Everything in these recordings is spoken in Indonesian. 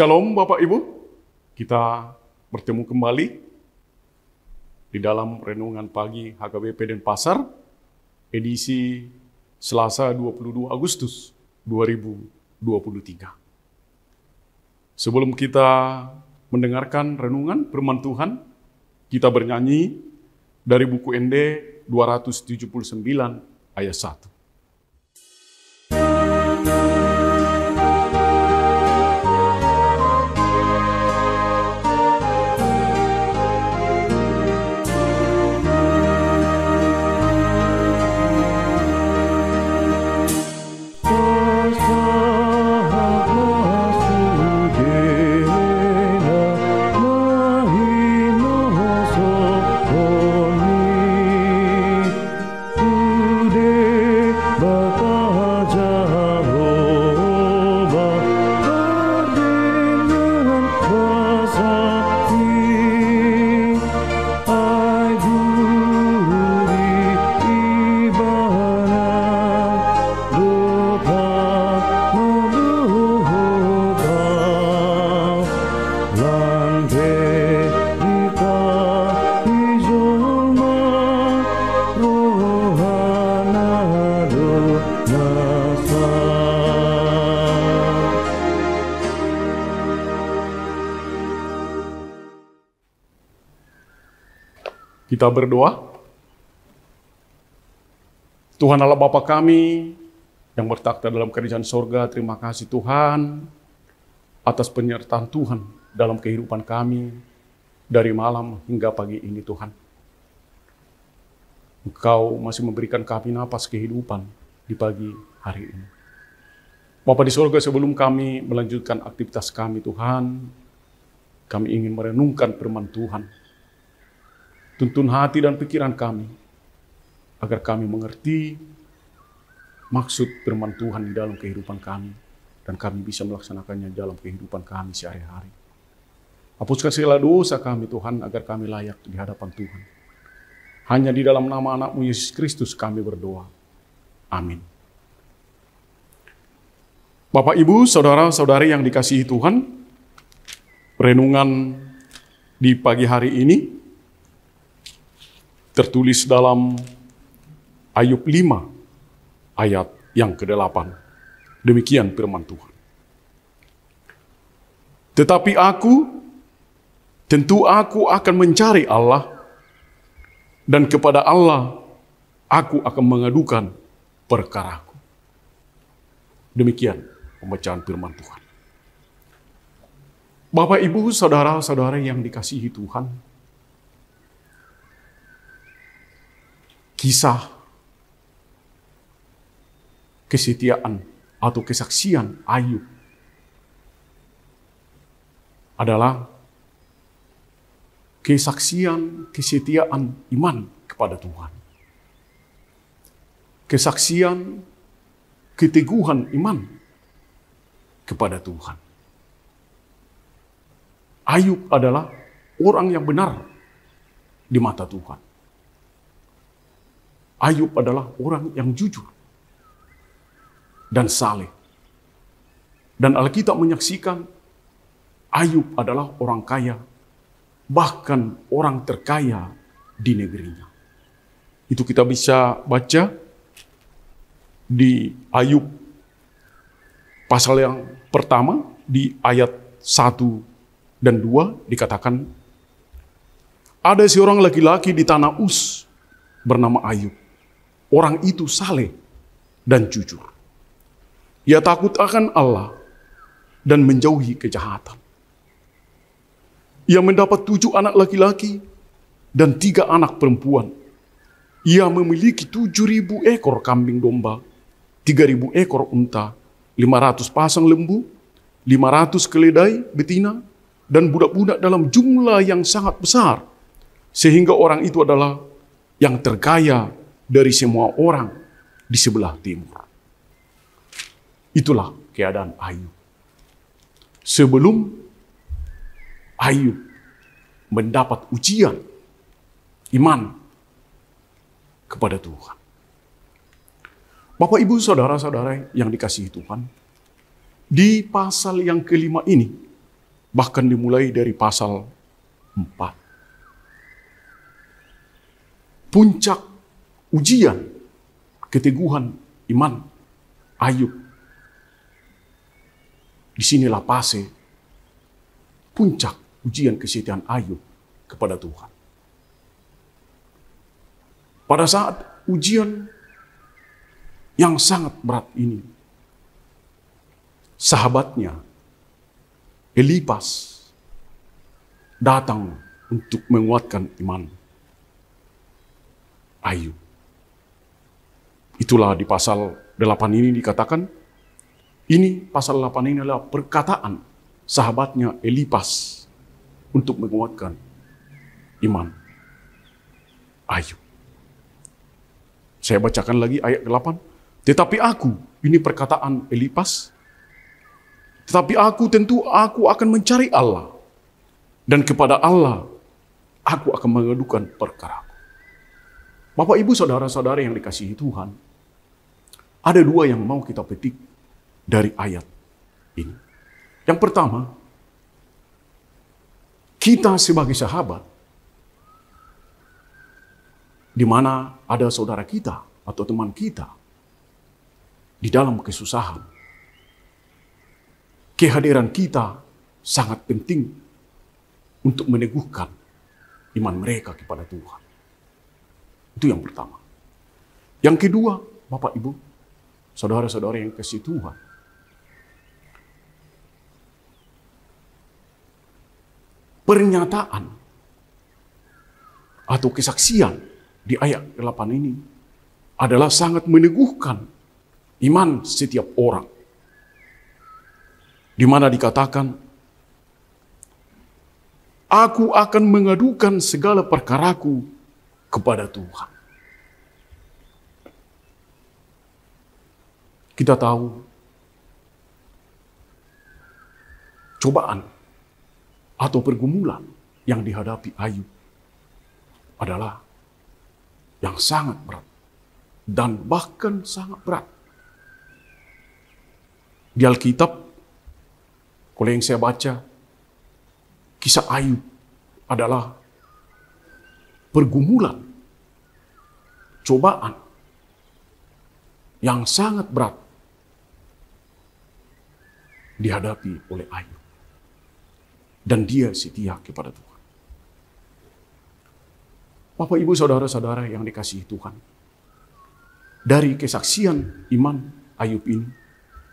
Shalom Bapak Ibu, kita bertemu kembali di dalam Renungan Pagi HKBP Denpasar, edisi Selasa 22 Agustus 2023. Sebelum kita mendengarkan renungan firman Tuhan, kita bernyanyi dari buku ND 279 ayat 1. Kita berdoa. Tuhan Allah Bapa kami yang bertakhta dalam kerajaan sorga, terima kasih Tuhan atas penyertaan Tuhan dalam kehidupan kami dari malam hingga pagi ini Tuhan. Engkau masih memberikan kami nafas kehidupan di pagi hari ini. Bapak di sorga sebelum kami melanjutkan aktivitas kami Tuhan, kami ingin merenungkan firman Tuhan Tuntun hati dan pikiran kami, agar kami mengerti maksud firman Tuhan di dalam kehidupan kami, dan kami bisa melaksanakannya dalam kehidupan kami sehari-hari. Hapuskan segala dosa kami Tuhan, agar kami layak di hadapan Tuhan. Hanya di dalam nama anakmu Yesus Kristus kami berdoa. Amin. Bapak, Ibu, Saudara-saudari yang dikasihi Tuhan, renungan di pagi hari ini tertulis dalam Ayub 5 ayat yang ke-8. Demikian firman Tuhan. Tetapi aku, tentu aku akan mencari Allah, dan kepada Allah aku akan mengadukan perkaraku. Demikian pembacaan firman Tuhan. Bapak, Ibu, Saudara-saudara yang dikasihi Tuhan, kisah kesetiaan atau kesaksian Ayub adalah kesaksian kesetiaan iman kepada Tuhan. Kesaksian keteguhan iman kepada Tuhan. Ayub adalah orang yang benar di mata Tuhan. Ayub adalah orang yang jujur dan saleh. Dan Alkitab menyaksikan Ayub adalah orang kaya, bahkan orang terkaya di negerinya. Itu kita bisa baca di Ayub pasal yang pertama di ayat 1 dan 2 dikatakan ada seorang laki-laki di tanah Us bernama Ayub orang itu saleh dan jujur. Ia takut akan Allah dan menjauhi kejahatan. Ia mendapat tujuh anak laki-laki dan tiga anak perempuan. Ia memiliki tujuh ribu ekor kambing domba, tiga ribu ekor unta, lima ratus pasang lembu, lima ratus keledai betina, dan budak-budak dalam jumlah yang sangat besar. Sehingga orang itu adalah yang terkaya dari semua orang di sebelah timur. Itulah keadaan Ayub. Sebelum Ayub mendapat ujian iman kepada Tuhan. Bapak, Ibu, Saudara-saudara yang dikasihi Tuhan, di pasal yang kelima ini, bahkan dimulai dari pasal empat Puncak ujian keteguhan iman Ayub. Di sinilah pase puncak ujian kesetiaan Ayub kepada Tuhan. Pada saat ujian yang sangat berat ini, sahabatnya Elipas datang untuk menguatkan iman Ayub. Itulah di pasal 8 ini dikatakan, ini pasal 8 ini adalah perkataan sahabatnya Elipas untuk menguatkan iman ayo Saya bacakan lagi ayat 8. Tetapi aku, ini perkataan Elipas, tetapi aku tentu aku akan mencari Allah. Dan kepada Allah, aku akan mengadukan perkara. Bapak, Ibu, Saudara-saudara yang dikasihi Tuhan, ada dua yang mau kita petik dari ayat ini. Yang pertama, kita sebagai sahabat, di mana ada saudara kita atau teman kita di dalam kesusahan, kehadiran kita sangat penting untuk meneguhkan iman mereka kepada Tuhan. Itu yang pertama. Yang kedua, Bapak Ibu, saudara-saudara yang kasih Tuhan. Pernyataan atau kesaksian di ayat 8 ini adalah sangat meneguhkan iman setiap orang. Di mana dikatakan, Aku akan mengadukan segala perkaraku kepada Tuhan. Kita tahu cobaan atau pergumulan yang dihadapi Ayub adalah yang sangat berat dan bahkan sangat berat. Di Alkitab, kalau yang saya baca, kisah Ayub adalah pergumulan, cobaan yang sangat berat dihadapi oleh Ayub. Dan dia setia kepada Tuhan. Bapak, Ibu, Saudara-saudara yang dikasihi Tuhan. Dari kesaksian iman Ayub ini,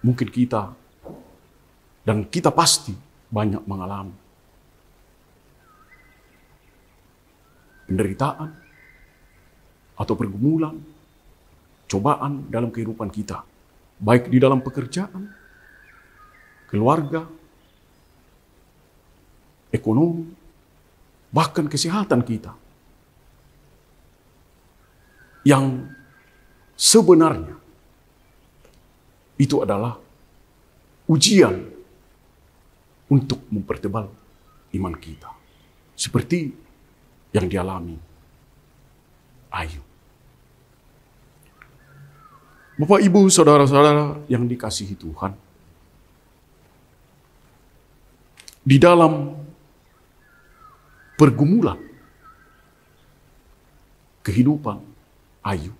mungkin kita dan kita pasti banyak mengalami penderitaan atau pergumulan, cobaan dalam kehidupan kita, baik di dalam pekerjaan keluarga, ekonomi, bahkan kesehatan kita. Yang sebenarnya itu adalah ujian untuk mempertebal iman kita. Seperti yang dialami Ayu. Bapak, Ibu, Saudara-saudara yang dikasihi Tuhan, di dalam pergumulan kehidupan ayu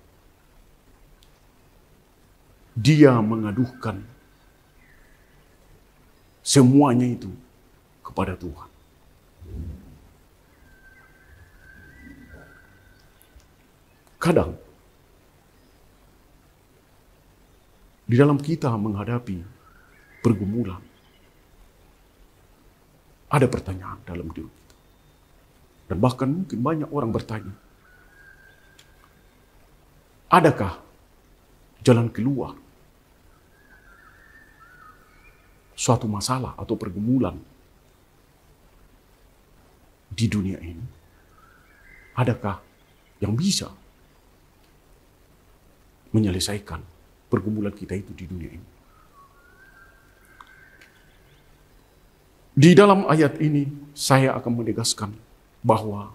Dia mengaduhkan semuanya itu kepada Tuhan. Kadang di dalam kita menghadapi pergumulan, ada pertanyaan dalam diri kita. Dan bahkan mungkin banyak orang bertanya, adakah jalan keluar suatu masalah atau pergumulan di dunia ini? Adakah yang bisa menyelesaikan pergumulan kita itu di dunia ini? Di dalam ayat ini, saya akan menegaskan bahwa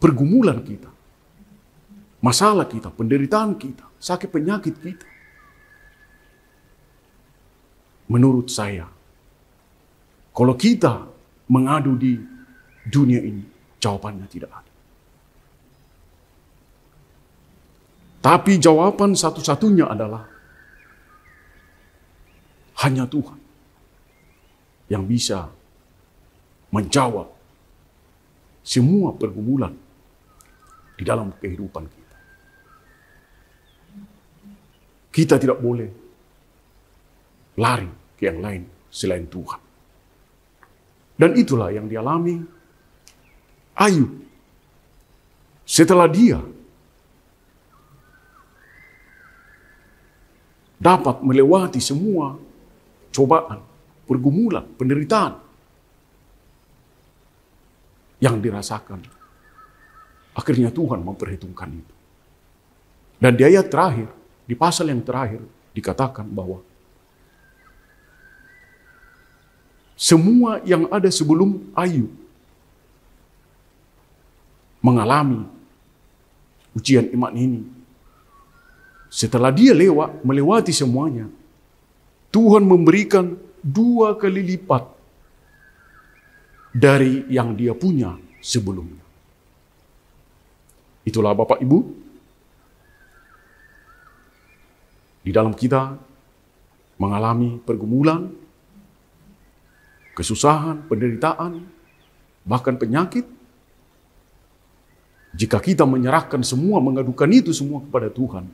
pergumulan kita, masalah kita, penderitaan kita, sakit penyakit kita, menurut saya, kalau kita mengadu di dunia ini, jawabannya tidak ada. Tapi jawaban satu-satunya adalah hanya Tuhan yang bisa menjawab semua pergumulan di dalam kehidupan kita. Kita tidak boleh lari ke yang lain selain Tuhan. Dan itulah yang dialami Ayub. Setelah dia dapat melewati semua cobaan, pergumulan, penderitaan yang dirasakan. Akhirnya Tuhan memperhitungkan itu. Dan di ayat terakhir, di pasal yang terakhir, dikatakan bahwa semua yang ada sebelum Ayub mengalami ujian iman ini. Setelah dia lewat, melewati semuanya, Tuhan memberikan dua kali lipat dari yang dia punya sebelumnya. Itulah Bapak Ibu. Di dalam kita mengalami pergumulan, kesusahan, penderitaan, bahkan penyakit. Jika kita menyerahkan semua, mengadukan itu semua kepada Tuhan,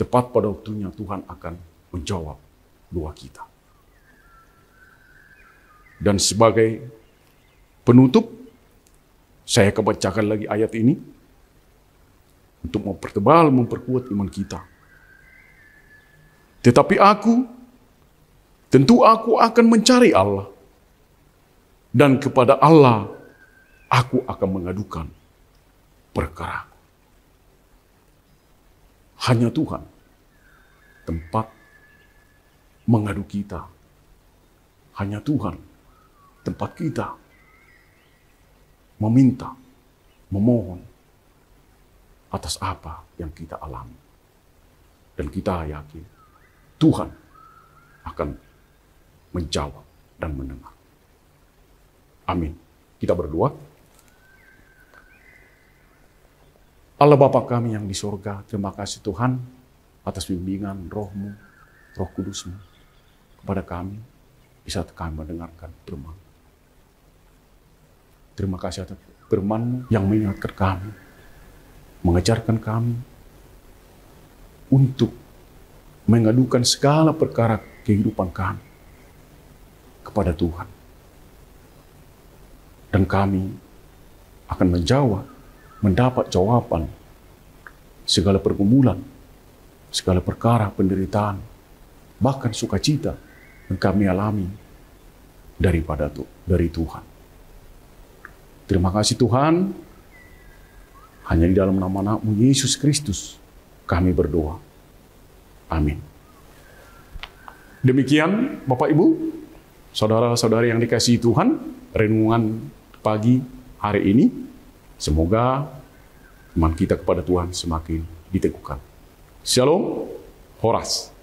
tepat pada waktunya Tuhan akan menjawab doa kita. Dan sebagai penutup, saya akan bacakan lagi ayat ini untuk mempertebal, memperkuat iman kita. Tetapi aku, tentu aku akan mencari Allah. Dan kepada Allah, aku akan mengadukan perkara. Hanya Tuhan tempat mengadu kita. Hanya Tuhan, tempat kita, meminta, memohon atas apa yang kita alami. Dan kita yakin Tuhan akan menjawab dan mendengar. Amin. Kita berdoa. Allah Bapa kami yang di sorga, terima kasih Tuhan atas bimbingan rohmu, roh kudusmu, kepada kami, di saat kami mendengarkan firman. Terima kasih atas firman yang mengingatkan kami, mengejarkan kami untuk mengadukan segala perkara kehidupan kami kepada Tuhan. Dan kami akan menjawab, mendapat jawaban segala pergumulan, segala perkara penderitaan, bahkan sukacita yang kami alami daripada tu, dari Tuhan. Terima kasih Tuhan. Hanya di dalam nama namamu Yesus Kristus kami berdoa. Amin. Demikian Bapak Ibu, saudara-saudari yang dikasihi Tuhan, renungan pagi hari ini. Semoga iman kita kepada Tuhan semakin diteguhkan. Shalom, Horas.